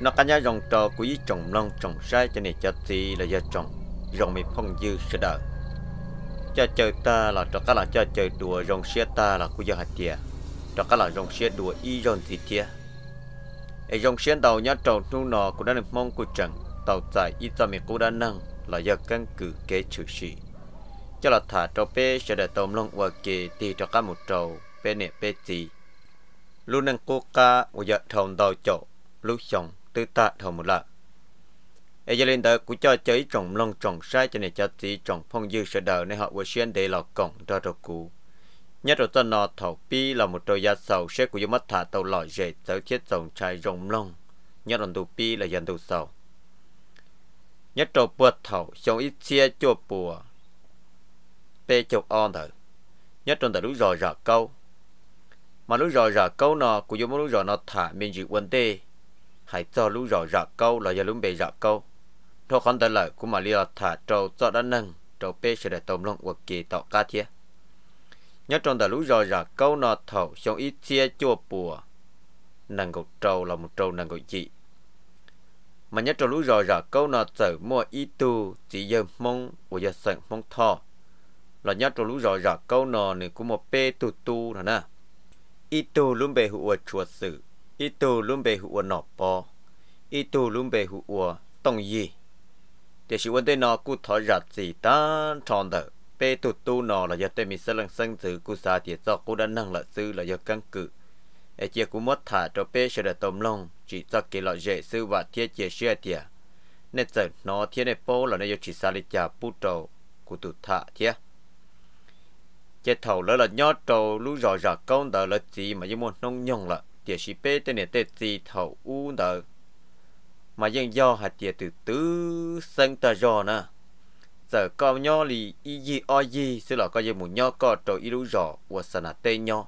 nó cả nhà dòng trò của dưới trồng non trồng sai cho nên cho thì là do trồng rồng mình phong dư sẽ đợi cho chơi ta là cho các là cho chơi đùa rồng xe ta là của giờ hạt tiề cho các là rồng xe đùa y rồng gì tiề ấy rồng xe đầu nhá trồng tu nọ của đã mong của trần tàu tại y ta mình cũng đàn năng là do căn cứ kế trừ sĩ cho là thả trâu bé sẽ để tôm long và kề thì cho các một trâu bé nè bé gì luôn năng cố ca và giờ thòng đầu chỗ lúc xong tư ta thầu một lạ. Ê giờ lên đó cũng cho cháy trọng lòng trọng sai cho nên cho tí trọng phong dư sở đời nên họ vừa xuyên để lọ cổng ra đồ cũ. Nhất là tên nọ thầu pi là một đôi gia sầu sẽ của mắt thả tàu lọ dễ tới thiết dòng trai rộng lòng. Nhất là tù pi là dân tù sầu. Nhất là bữa thầu xong ít xe chua bùa. Bê chục on thở. Nhất ta lúc rồi rõ câu. Mà lúc rồi rõ câu nó cũng giống lúc rồi nọ thả mình dự quân tê hãy cho lũ rõ rõ câu là giờ lũ bề rõ câu thôi con tới lời của mà lia thả trâu cho đã nâng trâu bê sẽ để tôm lông hoặc kỳ tọ ca thiê nhớ trong đời lũ rõ rõ câu nọ thầu xong ít chia chua bùa nâng gục trâu là một trâu nâng gục chị. mà nhớ trong lũ rõ rõ câu nọ tử mua ít tu chỉ giờ mong của giờ sẵn mong thọ là nhớ trong lũ rõ rõ câu nọ này của một bê tu tu rồi nè ít tu luôn bề hữu chuột sự ít tu luôn bề hụa nọ bò ít tu luôn bề hụa tông gì để chỉ vấn đề nó cụ thọ rạt gì ta tròn đỡ bê tu tu nọ là do tên mình sẽ lần sân giữ cụ xa thì do cụ đã năng lợi sư là do căn cự ở chia cụ mất thả cho bê sẽ được tôm lông chỉ do kỳ lọ dễ sư và thiết chia xe thìa nên giờ nó thiết này bố là nó do chỉ xa lý chả bút trầu cụ tụt thả thiết chế thầu lỡ là nhót trầu lũ rõ rạc công đỡ là gì mà như một nông nhông là chỉ chỉ bé tên này tên gì thầu u nợ mà dân do hạt địa từ tứ sân ta do nè giờ con nho lì y gì o gì sẽ là có dân mù nho co trò y rú rò và sân hạt tên nho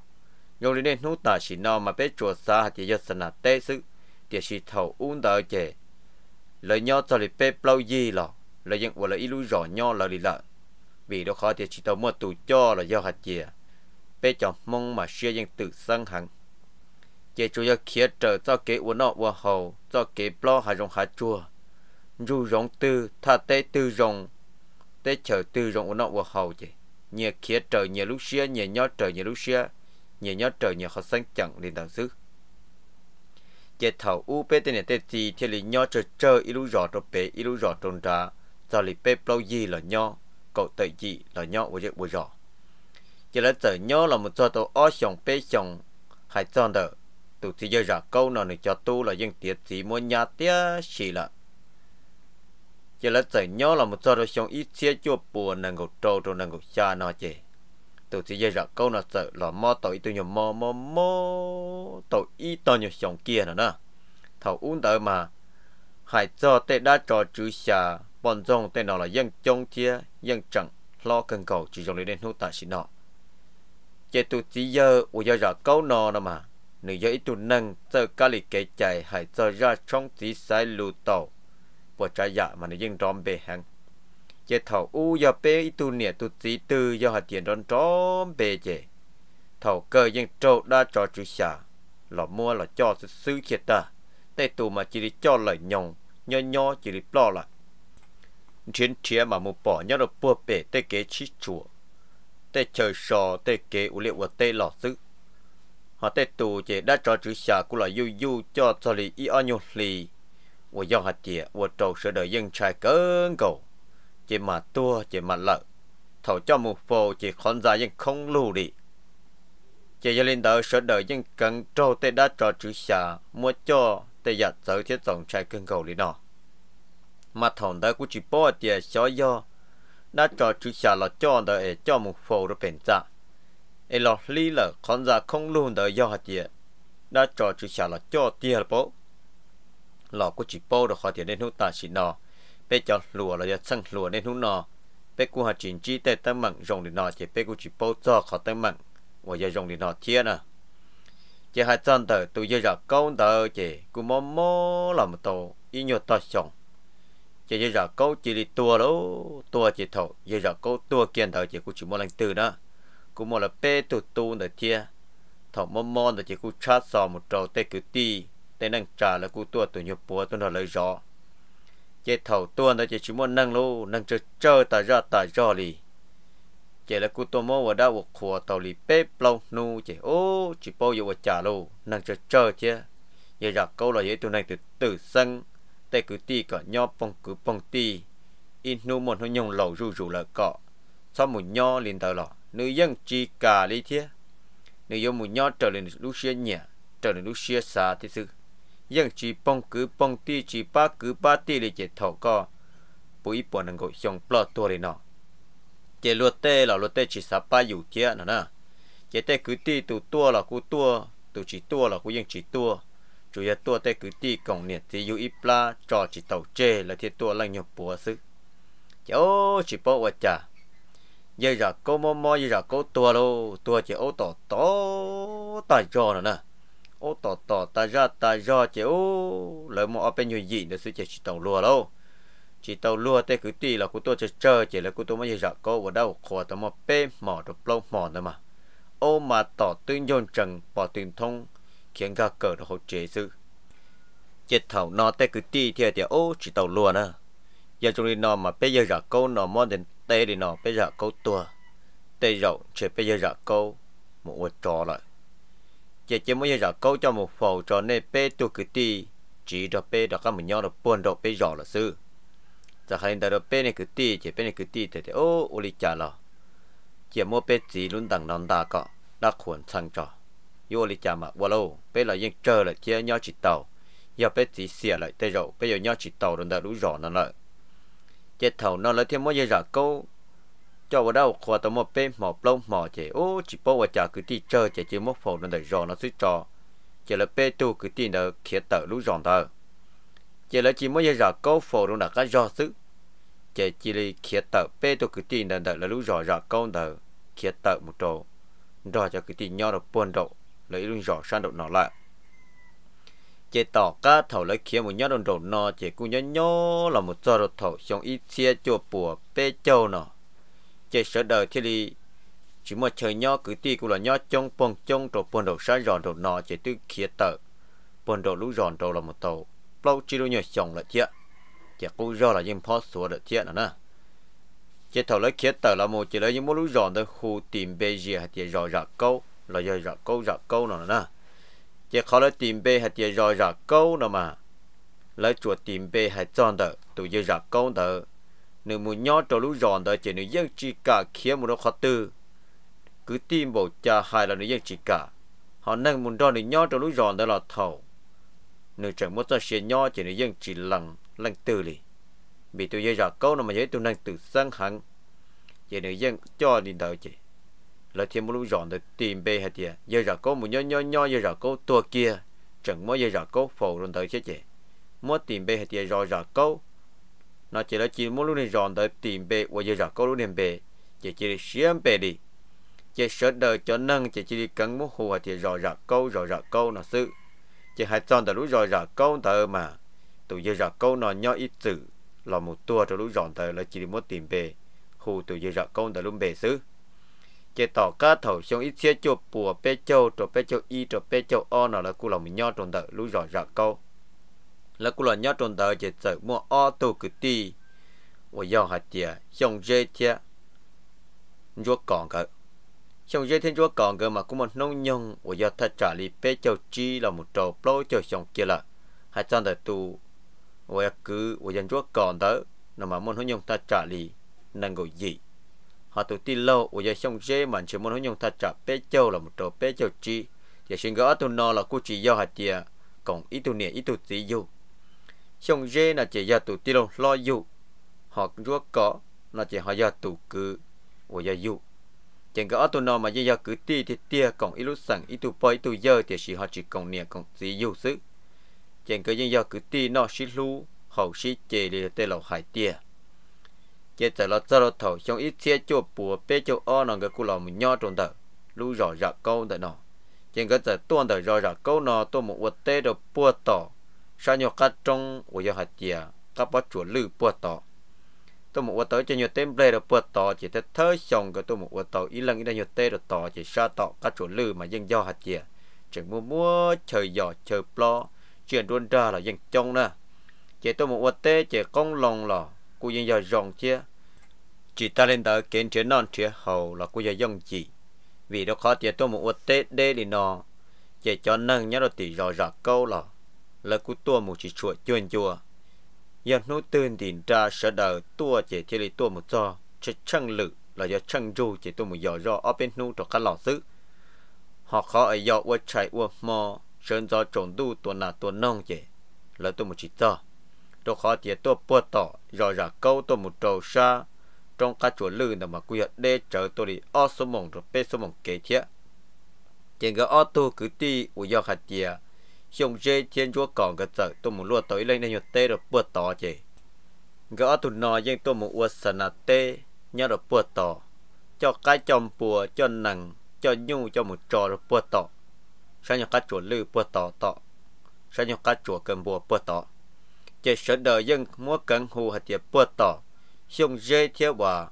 nhưng đến nên nút ta chỉ nó mà bé chùa xa hạt địa do sân hạt tên sự chỉ chỉ thầu u nợ chè lời nho cho lì bé bao gì lò lời dân của lời y rú rò nho là lì lợ vì đó khó thì chỉ tao mua tù cho là do hạt địa bé chọn mong mà xe dân tự sân hẳn chế chủ yếu kia trở cho kế uốn nọ và hầu cho kế lo hà rong hà chua dù tư tha tê tư rong tê tư rong uốn nọ và hầu chế nhẹ kia trở lúc xia nhẹ nhó trở nhẹ lúc xia nhẹ nhó trở nhẹ khó sáng chẳng lên đằng sức chế thầu u bê tên này tê gì thì lì nhó chơi chơi ít lúc rõ trong bê ít lúc rõ trong ra sau lì bê bao gì là nhó cậu tự gì là nhó và chế bùi rõ chế là trở nhó là một cho đồ o xong bê xong hai chọn đỡ tụi thì giờ ra câu nào nữa cho tu là dân tiệt gì muốn nhà tía xì là chỉ là chạy nhau là một trò đồ xong ít chia chua buồn nàng gục trâu rồi nàng gục xa nó chê tụi thì giờ ra câu nào sợ là mò tội tôi nhỏ mò mò mò tội ít to nhỏ xong kia nữa nè thầu uống tới mà hãy cho tê đã cho chữ xà bọn dòng tê nó là dân chông chia dân chẳng lo cần cầu chỉ dòng lấy đến hút tại xí nọ chế tụi chỉ giờ ủa giờ ra câu nọ nè mà nữ giới tu năng giờ cá lì kế chạy hãy giờ ra trong tí sai lưu tàu bộ trái dạ mà nữ dân rõm bề hàng chế thầu u giờ bê tu nè tu tí tư giờ hạt tiền rõm rõm bề chế thầu cơ dân trâu đa cho chữ xa lọ mua lọ cho sự sư khiết ta tay tu mà chỉ đi cho lời nhồng nhò nhò chỉ đi lo là chiến chiến mà một bỏ nhau được bùa bể tay kế chi chùa tay chờ sò tay kế u liệu của tay lọ sức họ tê tù chỉ đã cho chữ xà của là du du cho cho lì y o nhu lì và do hạt chỉ và trầu sửa đời dân trai cơn cầu chỉ mà tua chỉ mà lợ thầu cho một phô chỉ khốn ra dân không lưu đi chỉ gia linh đời sửa đời dân cần trâu tê đã cho chữ xà mua cho tê giặt sở thiết dòng trai cơn cầu đi nọ mà thằng đời của chị bỏ chỉ xóa do đã cho chữ xà là cho đời cho một phô rồi bền dạng ai lọ li là con ra không luôn đợi do hạt gì đã cho chú xả là cho tiền bố lọ của chỉ bố được khỏi tiền nên hút ta chỉ nọ bé cho lùa là sang lùa nên hút nọ bé của hạt chính chi tê tăng mặn rồng để nọ chỉ bé của chỉ bố cho khỏi tăng mặn và giờ dùng để nọ thiên à chỉ hai chân tờ tôi giờ giờ câu tờ chỉ của mò mò làm tổ ý nhiều tờ sống chỉ giờ giờ câu chỉ đi tua đó tua chỉ thầu giờ giờ câu tua kiện tờ chỉ của chỉ một lần từ đó กูมอละเป้ตูตูเนเทียถอมมอนเนเทียกูชาสอมจอเตกูตีเตนังจ่าแล้วกูตัวตุนยปัวตุนเลยจอเจเถาตัวเนเทียชิมอนนั่งลูนั่งจะเจอตาจอตาจอลีเจแล้วกูตัวมอว่าดาวขัวตอลีเป้ปลงนูเจโอ้จิโปอยู่ว่าจ่าลูนั่งจะเจอเทียอย่าอยากเกาเลยยัยตัวนั่งตื่นตื่นซึ่งเตกูตีก็ย่อปงกูปงตีอินนูมอนหุ่นยงเหล่าจู่ๆแล้วก็ซ้อมหมุนย่อลินเตอร์หล่อ nữ dân chỉ cả lý thế nữ dân muốn nhỏ trở lên lúc xưa nhẹ trở lên lúc xưa xa thế sự dân chỉ bông cứ bông ti chỉ ba cứ ba ti lý chế thầu co bụi bọn năng gọi xong bỏ tua lên nó chế luật tê là luật tê chỉ sa ba dù thế nữa nè chế tê cứ ti tụ tua là cú tua tụ chỉ tua là cú dân chỉ tua chủ yếu tua tê cứ ti cổng nhiệt thì dù ít la trò chỉ tàu chê là thiết tua lăng nhập bùa sức cháu chỉ bỏ qua chả giờ giờ cô mò mò giờ giờ cô tua luôn tua chỉ ô tổ tổ tài do nữa nè ô tổ tổ tài ra tài ra chỉ ô lợi mò ở bên nhiều gì để sự chỉ tàu lùa luôn chỉ tàu lùa thế cứ tì là cô tua chơi chơi chỉ là cô tua mới giờ giờ cô ở đâu khó tao mò bê mò được lâu mò nữa mà ô mà tổ tương dồn trần bỏ tiền thông khiến gà cờ được hỗ chế sự chết thầu nó thế cứ tì thì thì ô chỉ tàu lùa nè giờ chúng đi nó mà bây giờ giờ câu nó mò đến tê thì nó bây giờ câu tua tê rộng chỉ bây giờ giờ câu một ô trò lại chỉ chỉ mới giờ câu cho một phẩu trò nên bê tu cứ ti chỉ cho bê đó các mình nhau đó buồn đó bê giờ là sư giờ hai đứa đó bê này cứ ti chỉ bê này cứ ti thì thì ô ô li trả lo chỉ mua bê chỉ luôn đằng non đa cọ đã khuẩn sang trò yêu li trả mà quá lâu bê là yên chờ là chỉ nhau chỉ tàu giờ bê chỉ xỉa lại tê rộng bây giờ nhau chỉ tàu rồi đã đủ rõ nó lại chết thầu nó lấy thêm mỗi giờ giả câu cho vào đâu khoa tao một bên một lông mỏ chè ô chỉ bao vào chả cứ đi chơi chè chưa mất phổ nó để giò nó suy trò chè là bê tu cứ tin nó khía tờ lũ giòn tờ chè là chỉ mỗi giờ giả câu phổ nó đã cái giò sức chè chỉ là khía tờ bê tu cứ tin nó đợi là lũ giò giả câu tờ khía tờ một trò rò cho cứ tin nhau được buồn độ lấy lũ giò sang độ nó lại chế tỏ cá thầu lấy kia một nhát đòn đầu nó chế cũng nhớ nhớ là một do giờ thầu xong ít xe chùa bùa bê châu nó chế sợ đời thì đi chỉ một trời nhớ cứ ti cũng là nhớ trong bông trong rồi bông đồ sai giòn đầu nó chế tư kia tờ bông đồ lũ giòn đồ là một tàu lâu chỉ đôi nhớ xong là chia chế cũng do là những phó sủa được chia nữa nè chế thầu lấy kia tờ là một chế lấy những mối lũ giòn tới khu tìm bê gì hay chế rồi rạc câu là rồi rạc câu rạc câu nữa nè chỉ khó lấy tìm bê hay chỉ rồi ra câu nữa mà lấy chuột tìm bê hay tròn đó tụi giờ ra câu đó nếu muốn nhớ cho lũ giòn đó chỉ nếu dân chỉ cả kia một nó khó tư cứ tìm bộ cha hay là nếu dân chỉ cả họ nâng muốn đó nếu nhớ cho lũ giòn đó là thầu nếu chẳng muốn cho xe nhớ chỉ nếu dân chỉ lằng lằng tư lì bị tụi giờ ra câu nữa mà dễ tụi nâng tự sang hẳn chỉ nếu dân cho đi đợi chỉ là một muốn dọn được tiền bê hết tiền giờ giờ có một nho nho nho giờ giờ có tua kia chẳng mỗi giờ giờ có phổ rồi tới chết chị mỗi tiền bê hết tiền rồi giờ có nó chỉ là chỉ muốn lúc này dọn tới tiền bê và giờ giờ có lúc này bê chỉ chỉ xiêm bê đi chỉ sợ đời cho nâng chỉ chỉ cần muốn hùa thì rồi giờ câu rồi giờ câu nó sự chỉ hai chọn từ lúc rồi giờ câu thờ mà tụi giờ giờ câu nó nho ít chữ là một tua từ lúc dọn thờ là chỉ một tiền bê hồ tụi giờ giờ câu từ lúc bê xứ kể tỏ cá thầu xong ít xe cho bùa bê châu cho bê châu y cho bê châu o nó là cụ lòng mình nho trồn tờ lũ rõ rõ câu là cụ lòng nho trồn tờ chỉ sợ mua o tù cứ tì và do hạt chìa xong dê chìa chúa còn cơ xong dê thiên chúa còn cơ mà cũng một nông nhông và do thật trả lý bê châu chi là một trầu plô cho xong kia là hạt chăn tờ tù và cứ và dân chúa còn tớ nó mà muốn hôn nhông ta trả lý năng gọi gì họ tụ ti lâu ở giờ xong dễ mà chỉ muốn nhung thật chặt bé châu là một trò bé châu chi thì xin gỡ tụ nó là cô chỉ do hạt tiề còn ít tụ nè ít tụ tí dù xong dễ là chỉ giờ tụ ti lâu lo dù họ ruột có là chỉ họ giờ tụ cứ ở giờ dù chẳng gỡ tụ nó mà giờ cứ ti thì tia còn ít lúc sẵn ít tụ bơi ít tụ giờ thì chỉ họ chỉ còn nè còn tí dù xứ chẳng gỡ giờ cứ ti nó xí lu hậu xí chê để tê lâu hại tiề chế trở là cho nó thầu trong ít xe cho bùa bê cho o nó cái cụ lò mình nho trong tờ lũ rõ rõ câu tờ nó trên cái trở tuôn tờ rõ rõ câu nó tôi một vật tê đồ bùa tỏ sao nhiều cá trong của do hạt chìa các bó chuột lư bùa tỏ tôi một vật tớ cho nhiều tên bê đồ bùa tỏ chỉ thấy thơ xong cái tôi một vật tỏ ít lần ít là nhiều tê đồ tỏ chỉ sao tỏ các chuột lư mà dân do hạt chìa chẳng mua mua trời gió trời plo chuyện đuôn ra là dân trong nè chỉ tôi một vật tê chỉ con lòng lò cô dân giờ rong chia chỉ ta lên tới kiến chế non chế hầu là cô giờ dòng gì vì đó khó tiệt tôi một uất tết đê thì nó chỉ cho nâng nhớ là tỷ rõ rõ câu là là cô tua một chỉ chuột chuyên chùa giờ nô tương tìm ra sợ đời tua chỉ chỉ lấy tua một do chỉ chăng lự là do chăng ru chỉ tôi một giờ do ở bên nô cho các lọ sứ họ khó ở do uất chạy uất mò sơn gió trộn đu tuần là tuần nông chỉ là tôi một chỉ do đồ khó chế tôi bùa tỏ rồi ra câu tôi một trầu xa trong các chỗ lư nằm mà quy để chờ tôi đi ô số mông rồi bê số mông kế thiết trên cái ô tô cứ đi u do hạt chia xong dê trên chúa còn cái sợ tôi muốn lúa tới lên nên nhột tê rồi bùa tỏ chứ, cái ô tô nọ nhưng tôi muốn uất là tê nhớ rồi bùa tỏ cho cái chồng bùa cho nặng cho nhu cho một trò rồi bùa tỏ sao nhọ các chỗ lư bùa tỏ tỏ sao nhọ các chỗ cầm bùa bùa tỏ chỉ sợ đời dân mua cần hù hạt tiệp bùa tỏ xong dây thiếu bà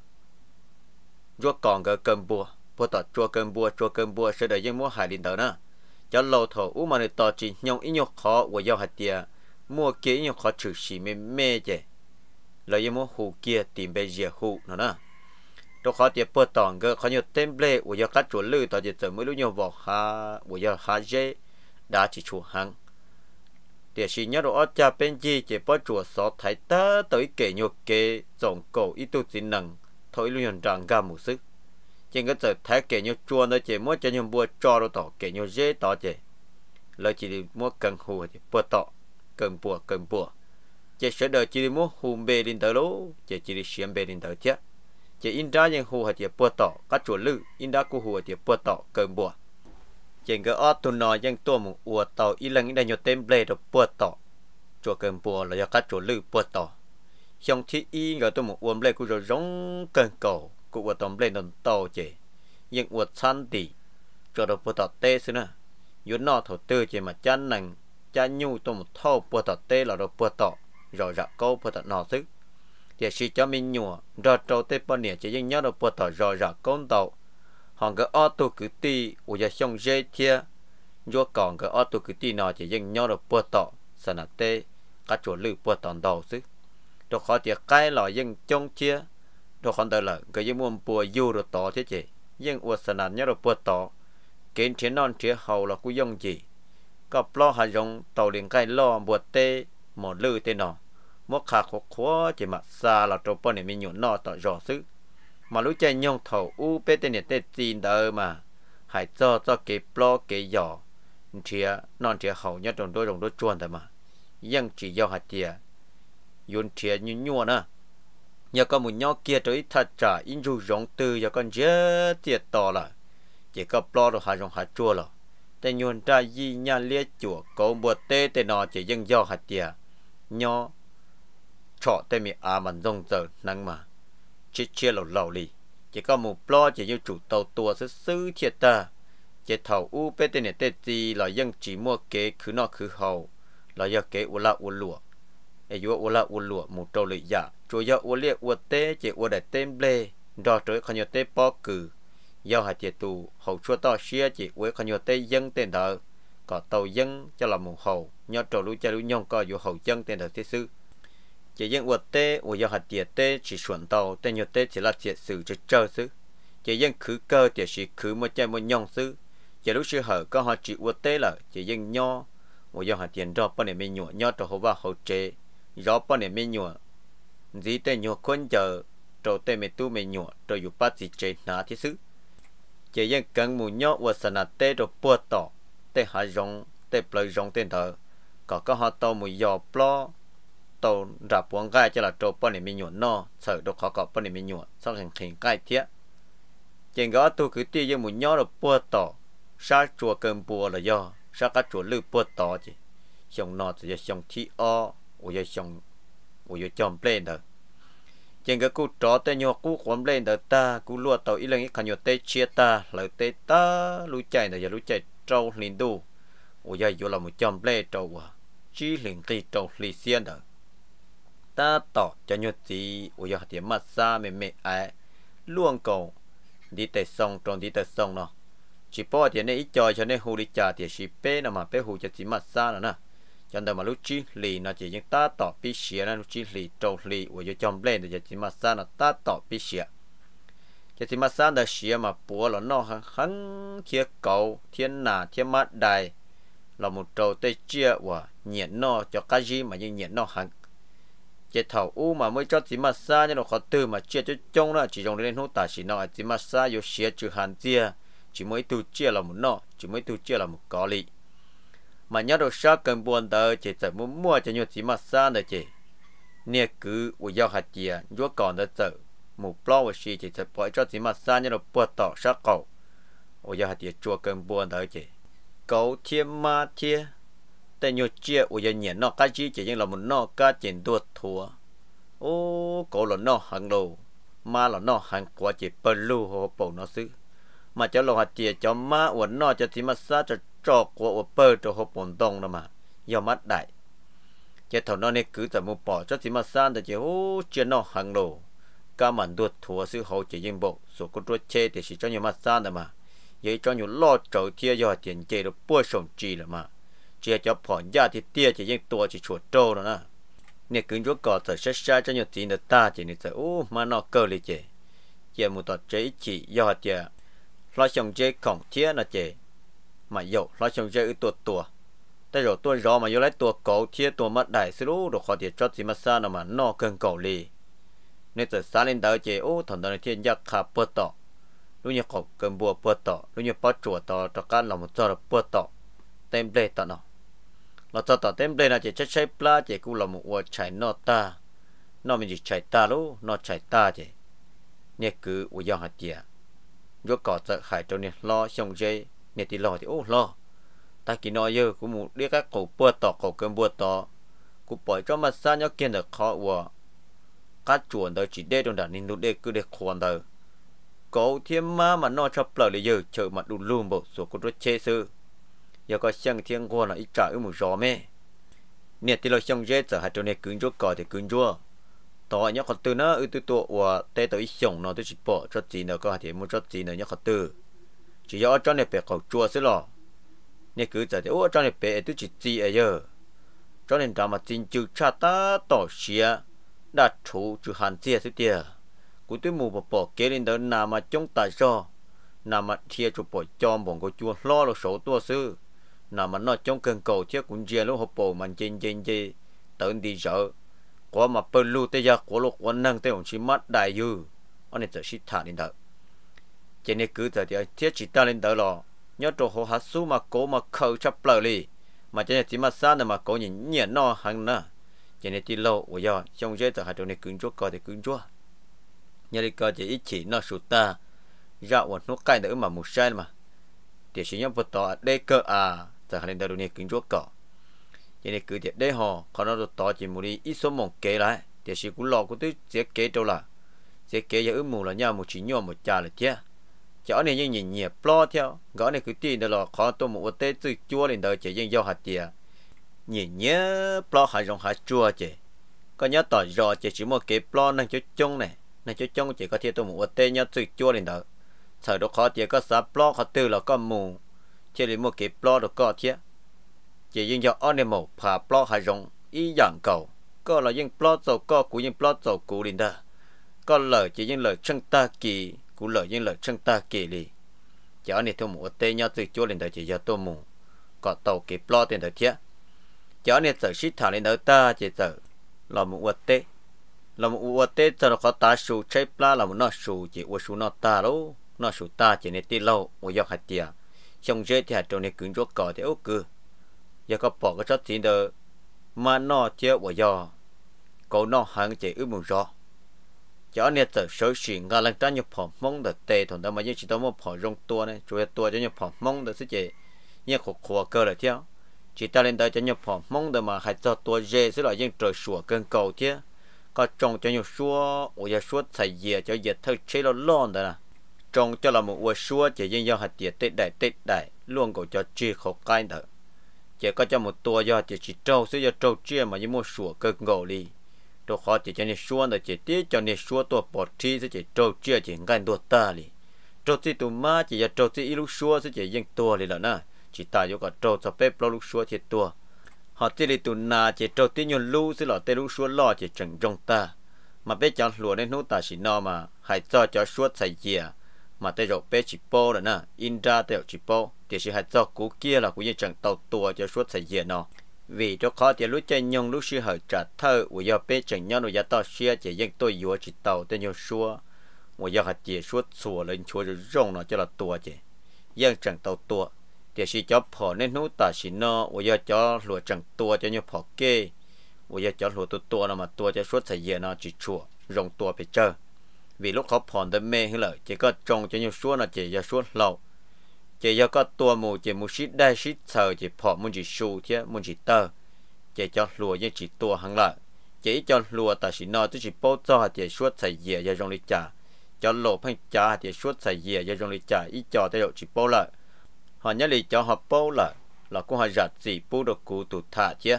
chúa còn cái cơm bùa bùa tỏ chúa cơm bùa chúa cơm bùa sợ đời dân mua hải linh tớ nè cho lâu thổ u mà này tỏ chỉ nhông ít nhông khó của giao hạt tiệp mua kia ít nhông khó trừ xì mê mê chè lời dân mua hù kia tìm bề dìa hù nữa nè đồ khó tiệp bùa tỏ ngờ khó nhiều tên bê của giao các chúa lư tỏ chỉ tớ mới lúc nhông vỏ ha của giao hạt dễ đã chỉ chúa hàng địa sĩ nhớ đồ cha bên gì chỉ bỏ chùa xó thái ta tới kể nhục kê dòng cầu ít tu xin nặng thôi luôn nhận rằng ga một sức chỉ có sợ thái kể nhục chùa nơi chỉ muốn cho nhung bùa cho đồ tỏ kể nhục dễ tỏ chỉ lời chỉ đi mua cần hù thì bùa tỏ cần bùa cần bùa chỉ sợ đời chỉ đi mua hùm bê đến tới lỗ chỉ chỉ đi xiêm bê đến tới chứ chỉ in ra những hù hay chỉ bùa tỏ các chùa lư in ra cô hù hay chỉ bùa tỏ cần bùa chẳng cái ở tụ nó chẳng tua mù ua tàu y lần đây nhiều tên bề được bùa tàu chùa cần bùa là do các chùa lư bùa tàu xong thì y ngờ tụ mù ua bề cũng rồi rong cơn cầu cũng ua tàu bề đồng tàu chỉ nhưng ua san tì, chùa được bùa tàu tê xí nữa yếu nọ thổ tư chỉ mà chăn nằng chăn nhu tụ mù thâu bùa tàu tê là được bùa tàu rồi dạ câu bùa tàu nọ sức chỉ chỉ cho mình nhùa rồi trâu tê bao nè chỉ riêng nhớ được bùa tàu rồi dạ con tàu hàng cái ô tô cứ ti ủa giờ xong dễ chia do còn cái ô tô cứ ti nào chỉ dừng nhau được bữa tọ sẵn tê cá chỗ lư bữa tòn đầu chứ đồ khó chỉ cái lò dừng trong chia đồ còn đời là cái dừng muốn bùa dù được tọ chứ chị dừng ủa sẵn nhau được bữa tọ kiến chiến non chế hầu là cú dòng gì cặp lo hà dòng tàu điện cái lo bùa tê một lư tê nọ một khả khó chỉ mà xa là trâu bò này mình nhổ nọ tọ rõ sức mà lúc chơi nhông thầu u bê tên nè tê chín đỡ mà hãy cho cho cái blo cái giỏ chia non chia hậu nhất đồng đôi đồng đôi chuồn thôi mà nhưng chỉ do hạt chia yun chia như nhua nữa nhờ có một nhỏ kia tới thật trả in dù rộng từ giờ con dễ tiệt to là chỉ có blo được hạt rộng hạt chua mà chia chia lầu lầu lì chỉ có một lo chỉ yêu chủ tàu tua sẽ xứ thiệt ta chỉ thầu u bê tên tê gì là dân chỉ mua kế khứ nọ khứ hầu là do kế u la u lụa ai u u la u lụa một tàu lì giả chủ do u liệt u tê chỉ u đại tên blê đó trời không nhớ tê bó cử do hạt chỉ tù hầu chúa to xia chỉ u không nhớ tê dân tên đó có tàu dân cho là một hầu nhớ trâu lũ cha lũ nhông coi u hầu dân tên đó thế sư chỉ dân vật tế của do hạt tiền tế chỉ chuẩn tàu tên nhiều tế chỉ là thiệt sự cho chơi xứ chỉ dân khứ cơ thì chỉ khứ một chơi một nhong xứ chỉ lúc sư hở có họ chỉ vật tế là chỉ dân nho của do hạt tiền đó bao nhiêu mình nhụa nho cho họ vào hậu chế rõ bao nhiêu mình nhụa gì tên nhụa quân chờ trâu tên mình tu mình nhụa trâu dù bát gì chế nã thiết xứ chỉ dân cần mù nho và sanh tế rồi bùa tỏ tế hạ rong tế plei rong tên thờ có có họ tàu mù giò plo tàu rập quăng gai cho là trâu bò này mình nhuận no sở đồ khó cọp bò này mình nhuận sau hình hình gai thiết Chuyện gõ tôi cứ tiêu cho một nhó là bùa tỏ sa chùa cầm bùa là do sa cá chùa lư bùa tỏ chứ xong nọ thì xong thi o ủa giờ xong ủa giờ chồng lên rồi Chuyện cái cú trò tê nhọ cú quấn lên rồi ta cú lua tàu ít lần ít khăn nhọ tê chia ta lợi tê ta lú chạy rồi giờ lú chạy trâu liền đu ủa giờ vô là một chồng lên trâu à chỉ liền kỳ trâu liền xiên rồi ta tỏ cho nhau gì ôi giờ thì mà xa mẹ mẹ ai luôn cầu đi tới sông trong đi tới sông nó chỉ bỏ thì nên ít cho cho nên hù đi chả thì chỉ bé nào mà bé hù cho chỉ mà xa nữa nè cho nên mà lúc chi lì nó chỉ những ta tỏ bị xỉa nó lúc chi lì trâu lì ôi giờ chồng lên thì chỉ mà xa nó ta tỏ bị xỉa cho chỉ mà xa là xỉa mà búa là nó hăng kia cầu thiên nà thiên mắt đài là một trâu tây chia và nhiệt nó cho cái gì mà như nhiệt nó hăng chế thầu u mà mới cho chỉ massage như nó khó từ mà chia cho trông là chỉ dùng lên hút tả chỉ nói chỉ massage yếu xia trừ hàn chia chỉ mới tu chia là một nọ chỉ mới tu chia là một có lý mà nhớ đồ sao cần buồn tờ chỉ sợ muốn mua cho nhiều chỉ massage nữa chỉ nè cứ u giao hạt chia chúa còn đã sợ một plo và xì chỉ sợ bỏ cho chỉ massage như nó bỏ tỏ sát cầu u giao hạt chia chùa cần buồn tờ chỉ cầu thiên ma thiên แต่โยเจียอุยเหนียนนอกกาจีเจียงเรามันนอกกาเจนตัวทัวโอ้โกหลนนอกหังโลมาหลนนอกหังกว่าจีเปิลลูโหปนอซื้อมาเจ้าหลงหัดเจียจอมมาอวนนอกจะทิมาซาจะจอกกว่าอวเปิลจะหปนตรงนะมายอมัดได้เจ้าถนนนี่คือแต่มูปอจะทิมาซาแต่เจียโอ้เจียนอกหังโลกามันตัวทัวซื้อเขาเจียงบอกสุกุตัวเชเตสิเจ้าอยู่มาซาแต่มาเยเจ้าอยู่ลอดเจ้าเทียยอดเจียนเจดปัวสมจีละมา chia cho phỏ gia thì tia chỉ riêng tua chỉ chuột trâu rồi nè nè cứ chỗ cỏ thở sát sát cho nhiều tí nữa ta chỉ nên thở ô mà nó cơ lì chè chè một tọt chế chỉ do chè lo chồng chế cổng thía là chè mà dầu lo chồng chế tua tua tại rồi tôi rõ mà vô lấy tua cổ thía tua mất đại sư lú được khỏi tiền cho chỉ mà xa nó mà nó cần cầu lì nên thở xa lên đỡ chè ô thằng đó thiên giác khá bớt tọ lũ như cọc cần bùa bớt tọ lũ như bắt chuột tọ cho cá lòng một trò bớt tọ tem lệ tọ nó เราจะต่อเต็มเลยนะจะใช้ปลาจะกูเราหมวัใช้นอตานอมันจะใช้ตาลูนอใช้ตาเจเนี่ยคืออุยองหัดเจียยกก่อจะหายตัวเนี่ยรอชงเจเนี่ยตีรอที่โอ้รอตากินนอเยอะกูมมูเรียกกูปวดต่อกูเกินปวดต่อ กูปล่อยจอมาซ่านยกเกินเด็กคอวัวกัดจวนเด็กจีเด็ดตรงดันนินดูเด็กกูเด็กควรเด็กกูเทียมมามันนอชอบเปล่าเลยเยอะเจอมาดูลุ่มบอกสวกุรเชซื้อ giờ có xem thiên qua là ít trả ưu một gió mê nè thì lo xem dễ trở hạt cho nè cứng chỗ cỏ thì cứng chỗ tỏ nhớ còn từ nó ở từ tụ và tê tới ít sống nó tới chỉ bỏ cho gì nữa có thể muốn cho gì nữa nhớ còn từ chỉ do cho nè bè cầu chua xí lò nè cứ trở thì ô cho nè bè tôi chỉ gì ấy giờ cho nên đó mà tin chữ cha ta tỏ xia đã chủ chú hàn chia xí tiề cú tôi mù bỏ bỏ kế lên đó nà mà chống tại do nà mà thiệt chú bỏ cho bọn cô chua lo là số tua xưa nó mà nó trong cơn cầu chứ cũng chia lúc hộp bộ mà trên trên trên tự đi sợ có mà bơ lu tây giờ của lúc quan năng tây ông chỉ mất đại dư anh ấy sẽ xịt thả lên thở cho nên cứ thời thì thiết chỉ ta lên thở lò nhớ chỗ hồ hạt su mà cố mà khâu chấp lời đi mà cho nên chỉ mà xa nữa mà cố nhìn nhẹ nó hàng nữa cho nên chỉ lâu của do trong giới thở hạt đồ này cứng chúa coi thì cứng chúa nhớ đi coi chỉ ít chỉ nó sụt ta ra uổng nó cay nữa mà một sai mà thì chỉ nhớ vật tỏ đây cơ à 在可能到六年工作搞，今天九点对哈，看到都大节目里一说忙给来，但是古老古都直接给到了，直接给也有木了，伢木去伢木家了姐，叫你用人热不掉，我呢去点的了，看到木我带最多领导姐用要下点，热热不还用还做姐，个伢大热姐只么给不能就中呢，那就中姐个天都木我带伢最多领导，才到考点个啥不考到了个木。chỉ là một cái plot được có chứ chỉ riêng cho animal và plot hay rồng ý dạng cầu có là những plot dầu có của những plot dầu của đến đó có lời chỉ những lời chân ta kỳ của lời những lời chân ta kỳ đi chỉ anh theo một tê nhau từ chỗ lên đó chỉ tôi mù có tàu cái plot đến đó chứ chỉ anh sợ xít thả lên đó ta chỉ sợ là một tê là một ua tê cho nó có ta sù chơi pla làm một nó sù chỉ ua sù nó ta lô nó sù ta chỉ nên tê lâu ua dọc hạt tiệt trong chơi thì trong này cứng chuột cỏ thì ốc cứ giờ có bỏ cái chất tiền đó mà nó chưa bỏ giờ cậu nó hàng chỉ ước mừng rõ cho nên từ số xỉ ngà lần ta nhập phòng mong được tệ thằng ta mà như chỉ tao mà phòng rộng to này chủ yếu to cho nhập phòng mong được sức gì như khổ khổ cơ là theo chỉ ta lên đây cho nhập phòng mong được mà hay cho to dễ sẽ là những trời sủa cần cầu chứ có trồng cho nhiều xua ủa giờ xua thầy dìa cho dìa thơ chế lo lon đó nè trong cho là một quả xua chỉ riêng do hạt tiền tết đại tết đại luôn cổ cho chi khổ cay đó chỉ có cho một tua do chỉ chỉ trâu sẽ do trâu chia mà như một sủa cơ ngầu đi đồ khó chỉ cho nên xua là chỉ tí cho nên xua tua bỏ chi sẽ chỉ trâu chia chỉ ngan đua ta đi trâu chi tụ ma chỉ do trâu chi ít lúc xua sẽ chỉ riêng tua đi là na chỉ ta do cả trâu cho phép lo lúc xua thì tua họ chỉ đi tụ na chỉ trâu tí nhiều lu sẽ là tê lúc xua lo chỉ chẳng trong ta mà bé cháu lúa nên nút ta chỉ no mà hãy cho cho suốt xảy dìa mà tới rồi bé chỉ bò là na, in ra tới chỉ bò thì sẽ hạt do cú kia là cú như chẳng tàu tua cho suốt thời gian nó vì cho khó thì lúc chơi nhung lúc sư hở trả thơ của do bé chẳng nhau rồi giá to xe chỉ dân tôi vừa chỉ tàu tới nhau xua mà do hạt chỉ suốt xua lên chúa rồi rong nó cho là tua chỉ dân chẳng tàu tua thì sẽ cho phò nên nút ta chỉ nó của do cho lùa chẳng tua cho nhau phò kê của do cho lùa tua tua nó mà tua cho suốt thời gian nó chỉ chua rộng tua phải chơi vì lúc họ phòn tới mê hư lợi chỉ có trông cho nhiều suốt là chỉ cho suốt lâu chỉ cho có tua mù chỉ mù xít đai xít sờ chỉ phò muốn chỉ su thế muốn chỉ tơ chỉ cho lùa như chỉ tua hàng lợi chỉ cho lùa ta chỉ nói tôi chỉ bố cho chỉ suốt sài dìa cho trong lý trà cho lộ phanh trà chỉ suốt sài dìa cho trong lý trà ít cho tới độ chỉ bố lợi họ nhớ lý cho họ bố lợi là cũng họ giặt gì bố được cụ tụt thả chứ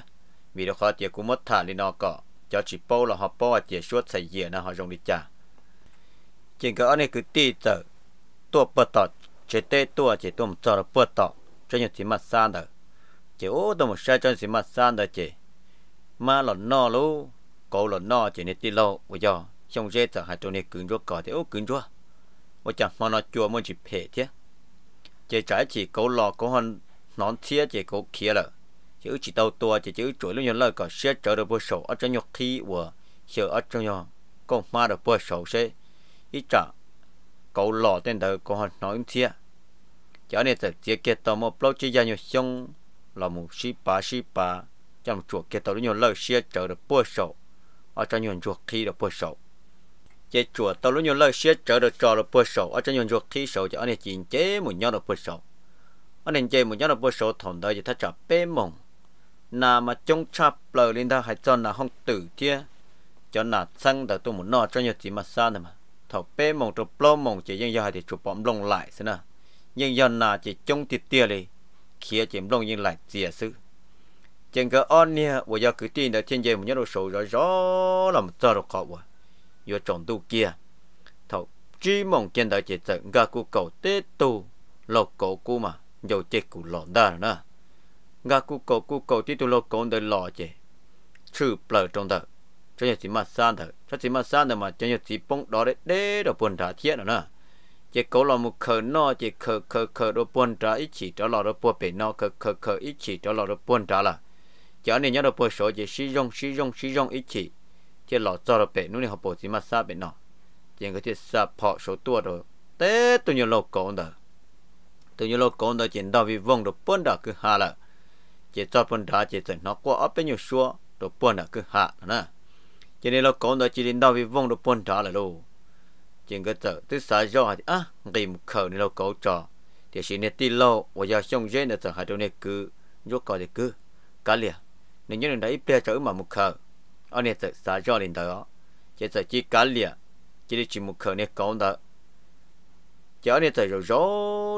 vì đó họ chỉ cũng mất thả lên nó cọ cho chỉ bố là họ bố à chỉ suốt sài dìa là họ trong lý trà chỉ có anh cứ đi tờ tua bớt tọ chế tê tua chế tua một trò bớt tọ cho những chỉ mặt san đó chế ô tôi một sai cho những mặt san đó chế mà là no lú cổ là no chế nên đi lâu bây giờ xong rồi sợ hai chỗ này cứng chỗ cỏ thì ô cứng chỗ, mà chẳng mà nó chua mà chỉ phê thế chế trái chỉ cổ lò cổ hòn nón thía chế cổ kia là chứ chỉ đầu tua chỉ chứ chuỗi luôn nhận lời có sẽ trở được bữa sầu ở trong nhọc khí và sẽ ở trong nhọc con ma được bữa sầu sẽ ít trả cậu lò tên đời có họ nói thiệt cho nên thật chỉ kia tao một lâu chỉ ra nhiều xong là một sĩ ba sĩ bà trong chuột kia tao nhiều lời xia trở được bữa sầu ở trong nhiều chuột khi được bữa sầu chế chuột tao nhiều lời xia trở được trò được bữa sầu ở trong nhiều chuột khi sầu cho nên chỉ chế một nhau được bữa sầu ở nên chế một nhau được bữa sầu thằng đời chỉ thắt chặt bê mông nà mà trong chắp lời lên ta hãy cho là không tử thiệt cho là sang đời tôi muốn nói cho nhiều gì mà xa này mà thọ bê mong trộp lô mong chỉ dân do thì chụp bóng lông lại xin à nhưng do nà chỉ trông tiệt tia đi khía chỉ lông nhưng lại chia sư chẳng cơ on nha bây giờ cứ tin là trên dây một nhớ đồ sầu rõ rõ là một tờ đồ cọ quá vừa trộn tu kia thọ chỉ mong trên đời chỉ tận gà cụ cầu tết tu lộc cổ cụ mà dầu chết cụ lọ đa nè gà cụ cầu cụ cầu tết tu lộc cổ đời lò chế trừ bờ trong đời cho nhiều chỉ mà san thở cho chỉ mà san thở mà cho nhiều chỉ bông đó đấy để đó buồn thả thiết rồi nè chỉ cố là một khờ no chỉ khờ khờ khờ đó buồn trả ít chỉ cho là đó buồn bể no khờ khờ khờ ít chỉ cho là đó buồn trả là chỉ nên nhớ đó buồn số chỉ sử dụng sử dụng sử dụng ít chỉ chỉ lọ cho đó bể nút này học bộ chỉ mà sa bể no chỉ có chỉ sa phọ số tua rồi để tụi nhiều lô cổ nữa, tụi nhiều lô cổ nữa chỉ đào vì vong đó buồn đó cứ hà là chỉ cho buồn thả chỉ cho nó qua ấp bên nhiều số đó buồn đó cứ hà nè cho nên là con đó chỉ đến đâu vì vong được bốn trả là luôn chuyện cái tờ tức xã do thì á gây một khẩu nên là cậu trò thì xin nên tin lâu và giờ xong dễ nên tờ hai đôi này cứ rốt cò thì cứ cá liền nên nhớ đừng đẩy bia trở mà một khẩu ở này tờ xã do liền đó chỉ tờ chỉ cá liền chỉ để chỉ một khẩu nên cậu đó chỉ ở này tờ rồi rõ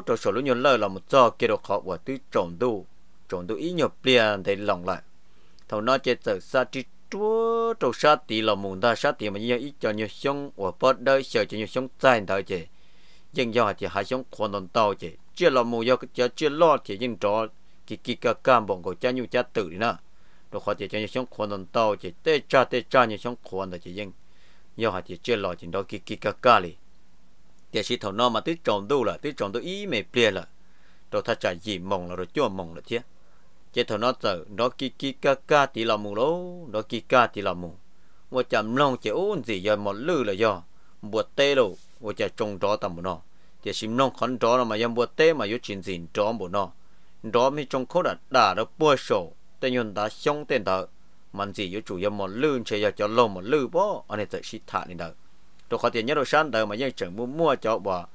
rồi sổ lúc nhiều lời là một do kia được họ và tứ trộn đu trộn đu ý nhiều bia thì lòng lại thầu nói chỉ tờ xa chỉ chúa trâu sát tì là mùng ta sát tì mà như ít cho như sống và bớt đời sợ cho như sống trai thôi chị nhưng do thì hai sống còn đòn tàu chị chưa là mùng do cái chưa lo thì nhưng trò kỳ kỳ cả cam bọn của cha như cha tự đi nè rồi họ thì cho nhiều sống còn đòn tàu chị tê cha tê cha như sống còn rồi chị nhưng do thì chưa lo thì đó kỳ kỳ cả ca đi để chỉ thầu nó mà tới tròn đâu là tới tròn tôi ý mày plea là rồi ta trả gì mong là rồi chưa mong là thế chế thọ nó tờ đó kí kí ca ca thì là mù lố đó kí ca thì là mù và chậm lòng chế ôn gì giờ mà lư là do bùa tê lô và chế trồng đó tầm nó chế xìm nông khẩn đó là mà yếm bùa tê mà yếu chín dìn đó bộ nó đó mới trông khổ đã đã được bùa sổ tên nhân đã xong tên đó mình gì yếu chủ yếm mà lư chế giờ cho lâu mà lư bó anh ấy tự xịt thả lên đó tôi có tiền nhất đồ sáng đời mà nhưng chẳng mua mua cho bùa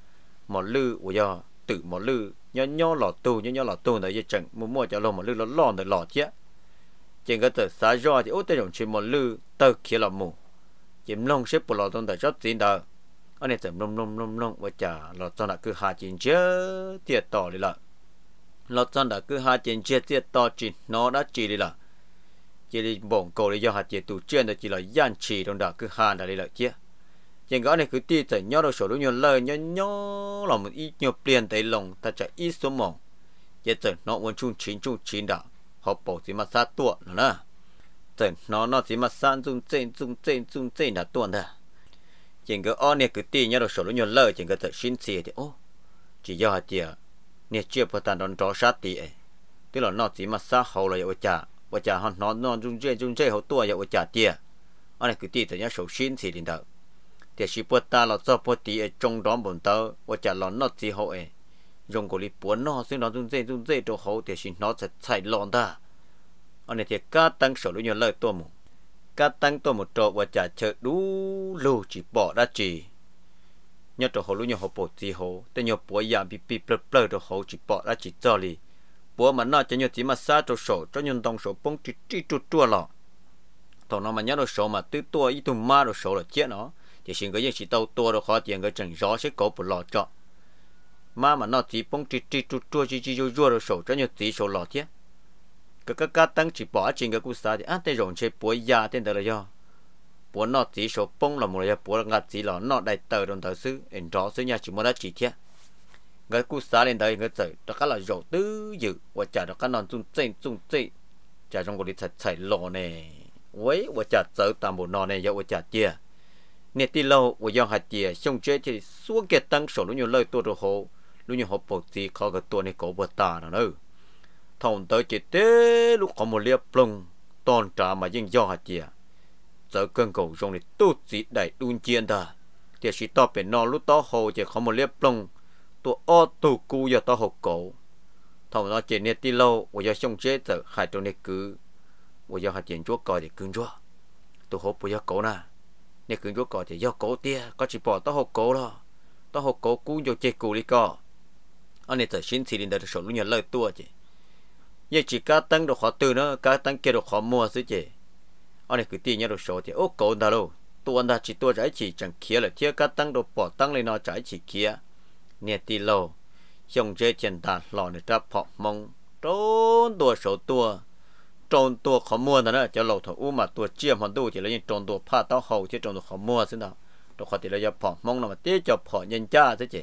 mà lư của do tự mà lư nhỏ nhỏ lọ tù nhỏ nhỏ lọ tù này chẳng mua mua cho lò mà lư lọ lọ này lọ chứ chỉ có tờ xa ra thì út tới đồng chí mà lư tờ kia lọ mù chỉ mông xếp bộ lọ tông tại chót tiền tờ anh này tờ mông mông mông mông và chả lọ tông đã cứ hạ chín chứ tiệt tỏ đi lợ lọ tông đã cứ hạ chín chứ tiệt tỏ chín nó đã chỉ đi lợ chỉ đi bổng cầu đi do hạ tiệt tù chuyên là chỉ là gian chỉ đồng đã cứ hạ đã đi lợ chứ chẳng gõ này cứ ti chở nhau đồ sổ đồ nhiều lời nhau nhau là một ít nhiều tiền tới lòng ta chạy ít số mỏng giờ chở nó muốn chung chín chung chín đó họ bỏ gì mà xa tuột nữa nè chở nó nó gì mà san chung trên chung trên chung trên là tuột nè chẳng gõ o này cứ ti nhau đồ sổ đồ nhiều lời chẳng gõ chở xin xì thì ô chỉ do hạt chìa nè chưa phải tàn đón chó sát tì ấy tức là nó gì mà xa hậu là vậy chả vậy chả họ nó nó chung trên chung trên hậu tuột vậy chả tiệt anh này cứ ti chở nhau sổ xin xì đến đâu thì chỉ bớt ta là cho bớt tí ở trong đó bọn ta và chả lón nó chỉ hậu ấy dùng cái bốn nó xin nó dùng dễ dùng dễ đồ hậu thì chỉ nó sẽ chạy loạn ta anh này thì cá tăng số lúc nhiều lời tôi cá tăng tôi một trò và chả chờ đủ lù chỉ bỏ ra chỉ nhớ đồ hậu lúc nhiều hậu bộ gì hậu tên nhiều bộ giảm bị bị bờ bờ đồ hậu chỉ bỏ ra chỉ cho đi. bộ mà nó cho nhiều chỉ mà xa đồ số, cho nhân đồng số bông chỉ chỉ chua chua lọ thằng nó mà nhớ đồ số mà tư tua ít tụm ma đồ số là chết nó chỉ xin cái chỉ tàu tua được khó tiền cái chẳng gió sẽ có một lọ trọ mà mà nó chỉ bông chỉ chỉ chua chua chỉ chỉ chua chua sổ cho nhiều tí sổ lọ thế cái cái cái tăng chỉ bỏ trên cái cú sa thì ăn tay rồng chơi búa già tên đó là do búa chỉ sổ bông là một là búa là chỉ là nó đại tờ đồng thời xứ em rõ xứ nhà chỉ muốn đã chỉ thế cái cú sa lên đây cái trời đó cái là rổ tứ dự và chả đó cái non chung chơi chung chơi trong cái đi chạy lọ này ấy và chả chơi tạm bộ nọ này do và chả nè tì lâu wo yang ha tia xong chế thì suốt cái tăng số luôn nhiều lời tôi rồi hồ luôn nhiều hộp bột gì khó cái tôi này có bột ta nữa nữa thằng tới chỉ tế lúc có một liệp plong toàn trả mà dân do hạt chia giờ cơn cầu rong thì tu sĩ đại đun chiến ta thì chỉ to bên nó lúc to hồ chỉ có một liệp plong tu o tu cu giờ to hồ cổ thằng nó chỉ nè tì lâu wo yang xong chế giờ hai tôi này cứ wo yang hạt tiền chúa coi thì cứng chúa tu hộp wo yang cổ na nè cứ vô cỏ thì vô cổ tia có chỉ bỏ tao hộp cổ lo tao hộp cổ cũng vô chơi cổ đi co, anh này giờ xin thì đến đời sổ luôn nhận lời tua chứ giờ chỉ cá tăng được khó từ nữa, cá tăng kia được khó mua chứ chứ anh này cứ tiền nhận được sổ thì ô cổ đã luôn, tua đã chỉ tua trái chỉ chẳng kia là kia cá tăng được bỏ tăng lên nó trái chỉ kia nè tì lâu dòng chơi tiền ta lò này ta phọc mong trốn tua số tua จงตัวขมัวนะเน่ะจะเราถอู้มาตัวเจียมหันดูจะเรายังจงตัวผ้าเต้าหู้จะจงตัวขมัวสินะตัวขอติเราจะผ่องมองนั่นมาเตี้ยจะผ่องยันจ้าสิเจ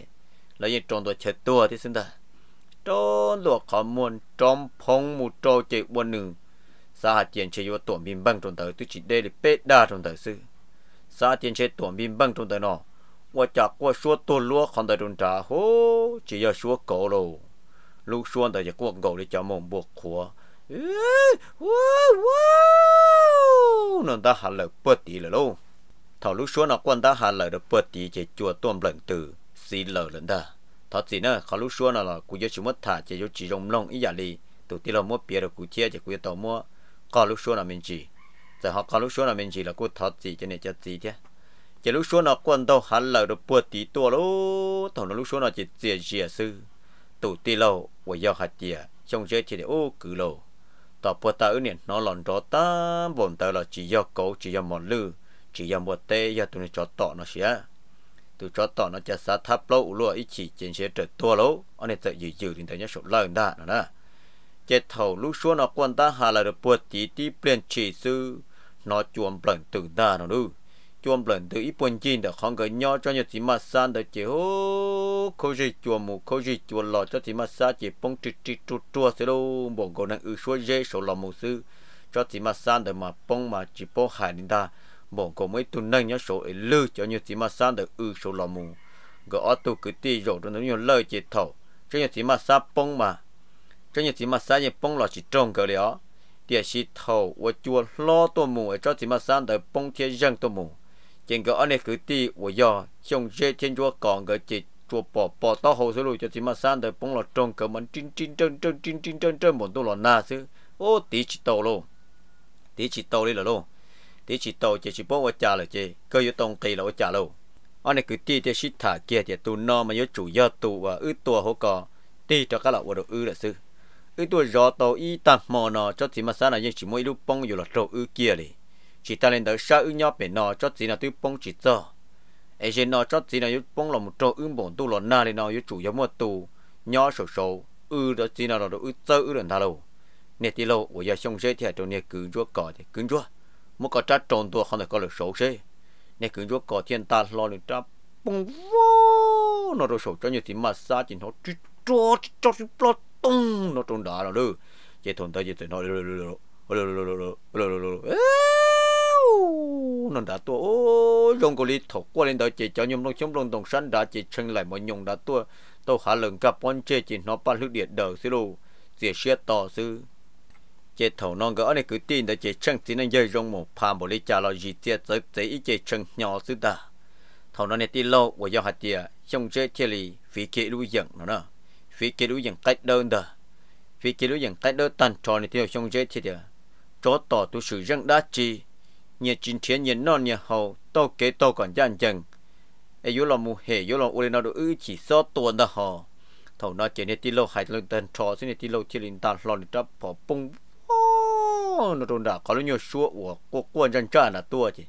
เรายังจงตัวเช็ดตัวที่สินะจงตัวขมวจอมพงมูโจเจวันหนึ่งสาเจียนเชยวตัวบินบังจงเตอตุจิเดลิเป็ดดาจงเตอซื้อ สาเจียนเชตัวบินบังจงเตอนอว่าจากว่าชัวตัวลัวขันเตอจงจ่าโหจะยาชัวโกโลลูกชวนเตอจะกวกโกเลยจะมองบวกขัว nó ta hà lợi bớt tí rồi lâu lúc xuống nó quan ta hà lợi được bớt tí chỉ chùa tôm lần từ xì lần ta thật gì nữa khó lúc xuống nó là cú cho chúng mất thả chỉ cho chỉ rồng lông ý giả đi tụi tí là mua được cú chia chỉ cú tàu mua có lúc xuống là mình chỉ giờ dạ họ có lúc xuống là mình chỉ là cú thật gì cho nên cho gì thế chỉ lúc xuống nó quan tàu hà lợi được bớt tí tua lô thảo lúc xuống nó chỉ chia chia sư tụi tí lâu và do hạt chia trong chơi thì để ô cứ lâu ต่อปวดตาเนี่ยน้องหลอนจอตาบนตาเราจียอเกูจียอมอนลือจียอมบวเตยาตัวนี้จอดต่อเนาะเสียตัวจอดต่อเนาะจะสาทับโลอุลัวอิฉิเจนเสียเจอตัวโลอันนี้จะยืดยืดถึงแต่เนี้ยสุดเลิศได้นะนะเจ็ดเท่าลูกชวนออกกวนตาหาเราปวดตีที่เปลี่ยนฉีซื้อนอจวมเปล่งตื่นได้นะดู chuông lần từ ít buồn chín được không gửi nhau cho nhật chỉ mà san được chỉ hú khâu gì chuông mù khâu gì chuông lò cho chỉ mà sa chỉ bông trì trì tru trua sẽ đâu bỏ gỗ năng ư số dễ số lò mù sư cho chỉ mà san được mà bông mà chỉ bông hại đến ta bỏ gỗ mấy tuần năng nhớ số ấy lư cho nhật chỉ mà san được ư số lò mù ở tu cứ ti rồi cho nó nhiều lời chỉ thầu cho nhật chỉ mà sa bông mà cho nhật chỉ mà sa nhật bông lò chỉ trông cái liệu địa sĩ thầu và chùa lo tổ mù cho chỉ mà san được bông thiên dân tổ mù trên cái anh ấy cứ đi và giờ trong dễ trên chỗ còn cái chỉ chỗ bỏ bỏ to hồ sơ rồi cho chỉ mà san tới bông là trồng cái mình trinh trinh chân chân trinh trinh chân chân bọn tôi là na chứ ô tí chỉ tàu luôn tí chỉ tàu đi là luôn tí chỉ tàu chỉ chỉ bông ở trả là chỉ cơ yếu tông tì là ở trả luôn anh ấy cứ đi thì xịt thả kia thì tụ nó mà yếu chủ yếu tụ và ư tua hồ cò đi cho các lão ở đồ ư là sư ư tua gió tàu y tạm mò nó cho chỉ mà san là những chỉ mỗi lúc bông rồi là trâu ư kia đi chỉ ta lên tới sa ưng nhau bể nọ cho chỉ là tôi bông chỉ cho ai trên nọ cho chỉ là yếu bông là một chỗ ưng bổn tu lọ na lên nọ yếu chủ yếu một tù nhỏ sổ sổ ư đó chỉ là đó ư tơ ư đần tha lâu nè tí lâu 我要用这条中间跟着搞的跟着，莫搞这中途好在搞了手势，你跟着搞天大老了这嘣呜，那种手转就他妈杀进头，这抓抓是不动那种打了喽，这同他就在那喽喽喽喽喽喽喽喽喽喽喽，哎。nó đã tua dùng cổ lít thổ qua lên đó chỉ cho nhung đông chống đông đồng sẵn đã chỉ chân lại mà nhung đã tua tôi hạ lần gặp bọn chê chỉ nó ba lúc điện đầu xí lù chỉ xe to sư chế thầu non gỡ này cứ tin đã chỉ chân chỉ nên dây rong một pha một lý trà lo gì tia tới tới ý chế chân nhỏ sư ta thầu non này tin lâu và do hạt tia, trong chế chia lì phí kỳ lưu dẫn nó nè phí kỳ lưu dẫn cách đơn đó phí kỳ lưu dẫn cách đơn tàn tròn này tiêu trong chế chia tiệt chó tỏ tu sử dân đã chi nhà chín thiên nhẹ non nhà hậu to kế to còn dân dần ấy yếu lòng mù hệ yếu lòng ule nó được ư chỉ số tuần đó họ thầu nó chỉ nè tí lâu hay lên tên trò xin nè tí lâu chỉ lên ta lo nè chấp bỏ bung nó trôn đã có lúc nhiều xua của quốc quân chân chân là tua chỉ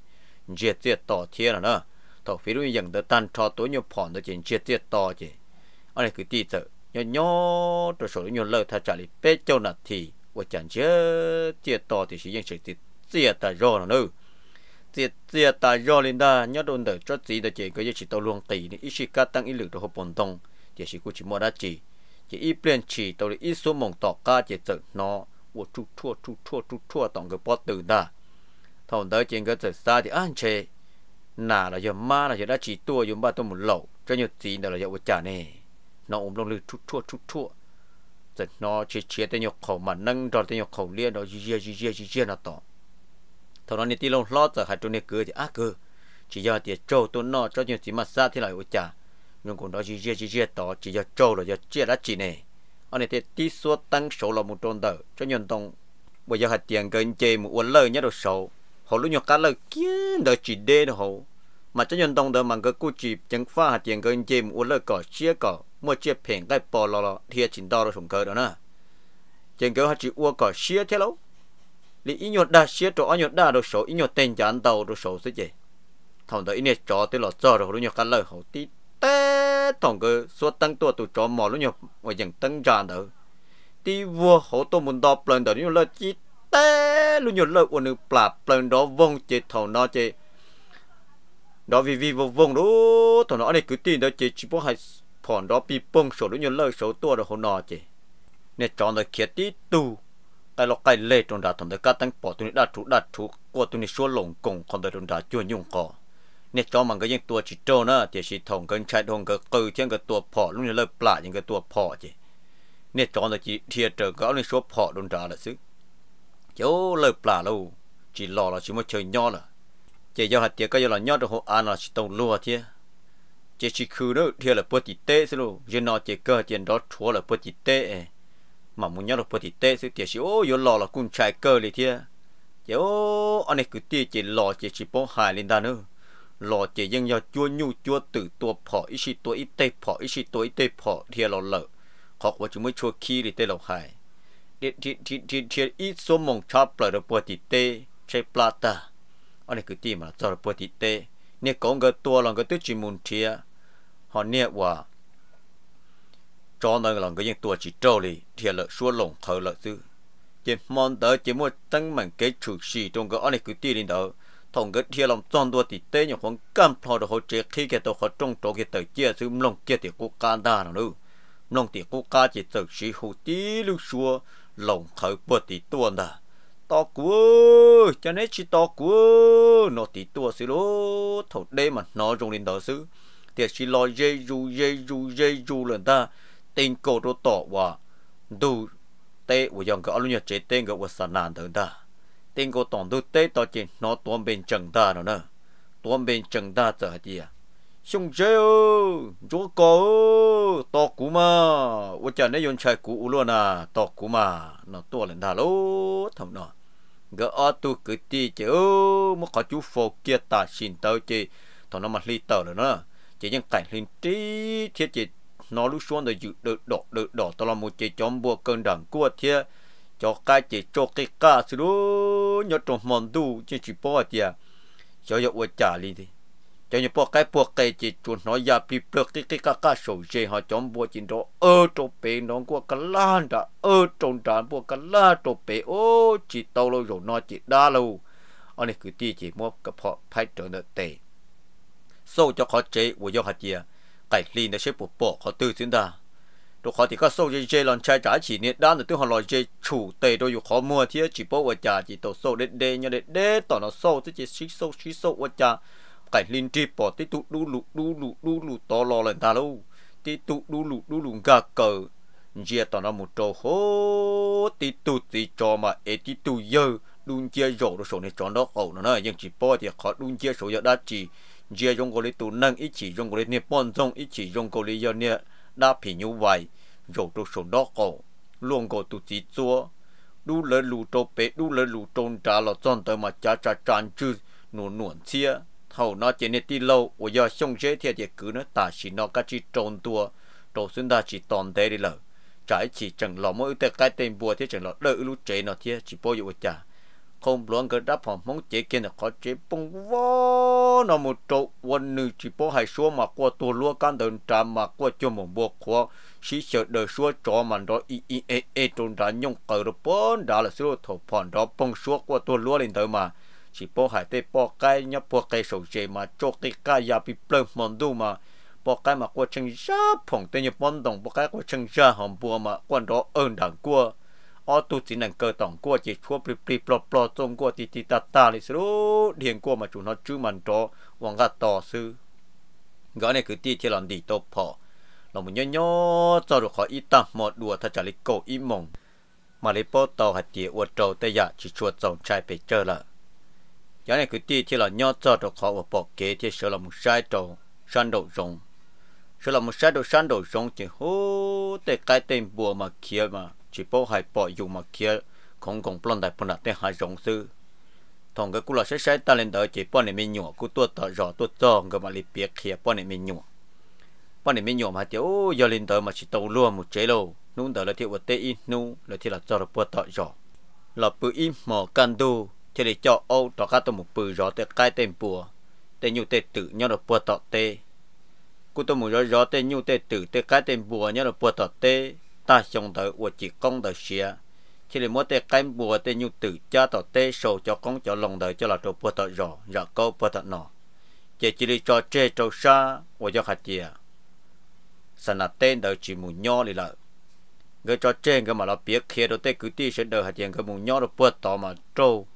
diệt diệt tỏ thiên là nó thầu phí lúc nhận được tan trò tối nhiều phòn được chỉ diệt diệt tỏ chỉ anh này cứ tí sợ nhỏ nhỏ rồi số nhiều lời thay trả lại bế châu nạt thì của chẳng chết diệt tỏ thì chỉ dân sự diệt diệt ta rồi nó nữa tiệt tiệt ta do lên đa nhớ đồn đời cho gì đó chỉ có chỉ tao luồng tỷ thì ít khi cá tăng ít lực được hợp bổn tông chỉ chỉ cũng chỉ mua đa chỉ chỉ ít biến chỉ tao là ít số mộng tỏ ca chỉ sợ nó vô chu chu chu chu chu chu tổng cái bọt từ đa thằng đó chỉ có sợ xa thì ăn chế nà là giờ ma là giờ đã chỉ tua dùng ba tôi một lẩu cho nhiều gì đó là giờ vô trả nè nó ôm lông lư chu chu chu chu sợ nó chỉ chia tới nhiều khẩu mà nâng rồi tới nhiều khẩu liên đó gì gì gì gì gì nó tỏ thằng nó nít tí lông lót giờ hai chỗ này cười thì á cười chỉ do thì trâu tôi nó cho những gì mà xa thì lại ôi chả nhưng còn đó chỉ riêng chỉ riêng tỏ chỉ do trâu là do chia đã chỉ này anh này thì tí số tăng số là một tròn tờ cho nhân tông bây giờ hạt tiền gần chê một uốn lời nhá đồ số họ lúc nhọc cá lời kia đời chỉ đê đồ hậu mà cho nhân tông đó mà cái cú chỉ chẳng pha hạt tiền gần chê một uốn lời cỏ chia cỏ mua chia phèn cái bò lò lò thì chỉ đo là sủng cơ đó nè chẳng cơ hạt chỉ uốn cỏ chia thế lâu lý ý nhột đa xía chỗ nhột đa đồ số ý nhột tên chán tàu đồ số thế gì thằng đó ý nhột chó tới lọ giờ rồi nhột cái lời hậu tí tê, thằng cái số tăng tua tụ chó mò lúc nhột ngoài dần tăng tràn đó tí vua hậu tôi muốn đọc lần đó nhột lời chi tê, lúc nhột lời của nữ bà lần đó vong chế thằng nó chế đó vì vì vô vong đó thằng nó này cứ tin đó chế chỉ có hai phòn đó bị bông số lúc nhột lời số tua rồi hậu nó chế nè chọn là kia tí tu ต่ลกไกเล่ตรงดาทำเดกาตั้งปอตุนิดาทุดาทุกัวตุนิชัวลงกงคอนเดรดาจวนยุงก่อเนี่ยจอมันก็ยังตัวจิตโจนะเจี๊ยชิทงกันชายทงก็เกือเที่ยงกับตัวพอลุงเลิกปลาอย่างกับตัวพอเจีเนี่ยจอมตะจีเทียเจอเขาในชัวพอดนดาละซึโยเลิกปลาลูกจีหล่อละชิมว่าเชยยอนละเจยอหัดเทียก็ยอหล่อนยอดหัวหอานละชิต้องลัวเทียเจชิคือเนอเทียละปวดจีเต้ซึลูยืนนอเจก็เจนดอทัวละปวดจีเต้มามุญยาลูกพอดีเตสุดที่สิโอยลอลกุนชายเกลี่ยที่เจ้าอันนี้คือที่จะลอเจีชิป้หายลินดานุ้ลอเจียยังยาจวนยูจวนตื่ตัวพออิชิตัวอิเตพออิชิตัวอิเตะพอเทียเราเลอะขอกว่าจะไม่ชัวคีหลืเตเราหายเดียดเทียเทียอิสมองชอบปล่อยลูกพอดีเตใช้ปลาตา อันนี้คือที่มาจอดลูกพอดีเตเนี่ยกองเกตัวหลังก็ตื่จิมุนเทียหอนเนี่ยว่า cho nên là cái dân tuổi chỉ trâu đi thì là xua lồng thở lợi tư chỉ mong đợi chỉ muốn tăng mạnh cái chủ sĩ trong cái anh cứ tiền đó thằng cái thiên long tròn đua thì tê nhiều khoảng cam thọ được hỗ trợ khi cái tàu họ trong chỗ cái tàu chia sự lồng kia thì cũng can đa nữa lồng thì cũng ca chỉ tự sĩ hữu tí lưu xua lồng thở bớt thì tuôn đó to quá cho nên chỉ to quá nó thì tua xí lố thầu đây mà nó dùng đến đó xứ thì chỉ lo dây dù dây dù dây dù lần ta tên cô rô tổ và đủ tế của dòng cái luôn chế tên cái của sản nạn tưởng ta tên cô tổng đủ tế tao chỉ nó tuôn bên chân ta nữa nè tuôn bên chân ta hết gì à xong chơi ô chúa cô to cú mà ô chờ nó dùng chạy cú luôn à to cú mà nó to lên ta lố thầm nọ gỡ ở tu cứ ti chứ mà có chú phô kia ta xin tao chứ thằng nó mà li tờ nữa nè chỉ những cảnh linh trí thiết chế nó lúc xuống rồi dự đỡ đỏ đỡ đỏ tao là một chế chóm bùa cơn đẳng cua thia cho cái chế cho cái ca xí đó nhớ trong mòn đu chế chỉ bỏ thia cho giờ uất trả liền đi cho nhớ bỏ cái bỏ cái chế chuột nó ya bị bực cái cái ca ca sầu chế họ chóm bùa chín đó ơ trong bể nó qua cá lan đã ơ trộn đàn bùa cá la trong bể ô chế tao lâu rồi nó chế đa lô, anh này cứ đi chế mua cái họ phải trở nợ tệ sau cho họ chế của do hạt chia ไก่ลีนเชปุปโเขาตื่นดาตัวเขาที่ก็สู้เจเจหลอนชายจ๋าฉีเนี่ยด้านตัวหลอนเจฉู่เตะโดยอยู่ขอมือเทียจีโปวัจาจีโตสู้เด็ดเดยเด็ดเด็ดต่อหน้สู้ที่จะชิสู้ชิสู้วจาไก่ลินที่ปอดที่ตุดูลุดูลุดูลุต่อรอเลยตาลูที่ตุดูลุดูลุกาเกอเจียต่อหน้ามุโตโฮที่ตุติจอมาเอที่ตุเยอดุนเจียโจดูโฉนในจอนดอกเอาหน่อยยังจีโปที่เขาดุนเจียโสยอดจี giờ dùng cái tụ nâng ít chỉ dùng cái niệm bổn trong ít chỉ dùng cái giờ niệm đã phí như vậy rồi tụ số đó cổ luôn cổ tu chỉ chúa đủ lỡ lù trâu bé đủ lỡ lù trôn trả là chọn tới mà cha cha tràn chư nụ nuộn chia thầu nó chỉ nên đi lâu ở giờ xong chế thì chỉ cứ nó ta chỉ nó cái chỉ trôn tua trâu xuyên ta chỉ toàn thế đi lỡ trái chỉ chẳng lò mỗi tới cái tên bùa thì chẳng lò đỡ lũ chế nó thì chỉ bôi nhiêu chả không luôn cái đáp phòng mong chế kia nó có chế bông vô nó một chỗ quân nữ chỉ bố hay số mà qua tổ lúa can đơn trà mà qua cho một bộ khóa sĩ sợ đời số cho mà đó y y e e trong đá nhung cờ được bốn đã là số thổ phòn đó bông số qua tổ lúa lên tới mà chỉ bố hay tê bó cái nhá bó cái sầu chế mà cho cái cái ya bị plơ mòn đu mà bó cái mà qua chân ra phòng tên nhập mòn đồng bó cái qua chân ra hòm bùa mà quan đó ơn đảng qua อตุจินังเกิดต่องกัวจิตพัวปริปริปลอปลอจงกัวติติตาตาลิสรู้เดียงกัวมาจุนอจูมันโตวังกัดต่อซื้อก็เนี่ยคือที่ที่หลอนดีโตพอเรามุนย่อจอดขออีตาหมดดัวทัจาริโกอีมงมาลิโปต่อหัดเจียอวดโจแต่ยาชิชวดจงชายไปเจอละย้อนในคือที่ที่เราย่อจอดขอว่าปอกเกที่เชลมุชายโตชันโดจงเชลมุชายโตชันโดจงจีโหแต่ไกลเต็มบัวมาเขียวมา chỉ bảo hai bỏ dùng mà kia không còn plon đại phần là hai rộng sư thằng cái cô là sẽ sai ta lên đời chỉ bỏ này mình nhọ cú tua tờ rõ tua tròn người mà liệt biệt kia bỏ này mình nhọ bỏ này mình nhọ mà tiểu giờ lên đời mà chỉ tàu luôn một chế lâu nung đời là thiệu vật tế in nung là thiệu là cho được bỏ tờ rõ là bự im mỏ can đu chỉ để cho ô tỏ cá tôm một bự rõ tới cái tên bùa tên nhu tê tự nhau là bỏ tờ tê cô tôm một rõ rõ tên nhu tê tự tê cái tên bùa nhau là bỏ tờ tê ta xong tới của chỉ công tới xia chỉ là mỗi tê cánh bùa tê nhu tự cha tỏ tê sầu cho con cho lòng đời cho là trâu bùa tỏ rõ rõ câu bùa tỏ nọ chỉ chỉ là cho chê trâu xa của cho hạt chìa sẵn là tên đời chỉ mù nho lì lợi người cho chê người mà là biết kia đồ tê cứ ti sẽ đời hạt chìa người mù nho đồ bùa tỏ mà trâu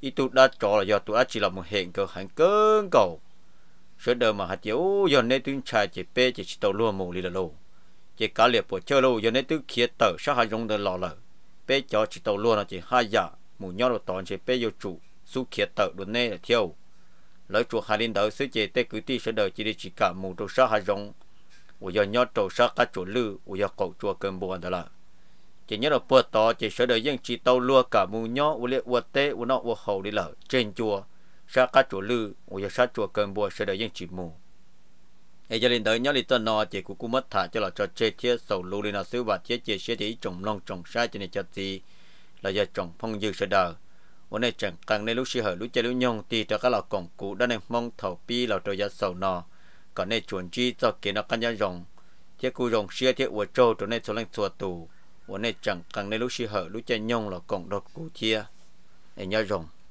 ý tụ đã cho là do tụ đã chỉ là một hiện cơ hẳn cơn cầu sẽ đời mà hạt chìa ô giờ nên tuyên trà chỉ bê chỉ tàu luôn mù lì lợi lô chỉ cả liệt bộ chơi lâu giờ này tôi kia tờ sao hai dùng được lò lợ bé cho chỉ tàu luôn là chỉ hai giờ mù nhau đồ toàn chỉ bé yêu chủ su kia tờ luôn nè là thiếu. Lấy chủ hai linh đầu, sứ chế tê cứ ti sẽ đợi chỉ để chỉ cả mù đồ sao hai dùng ủa giờ nhau đồ sao cả chủ lư ủa giờ cậu chùa cơm buồn đó là chỉ nhớ là bữa to chỉ sợ đợi những chỉ tàu lua cả mù nhau ủa liệt ủa tê ủa nó ủa hầu đi lợ trên chùa sao cả chủ lư ủa giờ sao chùa cơm buồn sợ đợi những chỉ mù hệ cho đình tới nhớ lý tuần nọ chỉ của cô mất thả cho là cho chế chế sầu lưu lên là xứ và chế chế chế thì trồng long trồng sai cho nên cho gì là giờ trồng phong dư sẽ đời hôm nay chẳng cần nên lúc xí hở lúc chơi lúc nhong thì cho các lò cổng cụ đã nên mong thầu pi là trời giờ sầu nọ còn nên chuẩn chi cho kiến nó căn gia rồng chế cụ rồng xia chế uo trâu cho nên số lạnh xua tù hôm nay chẳng cần nên lúc xí hở lúc chơi nhong là cổng đột cụ chia để nhớ rồng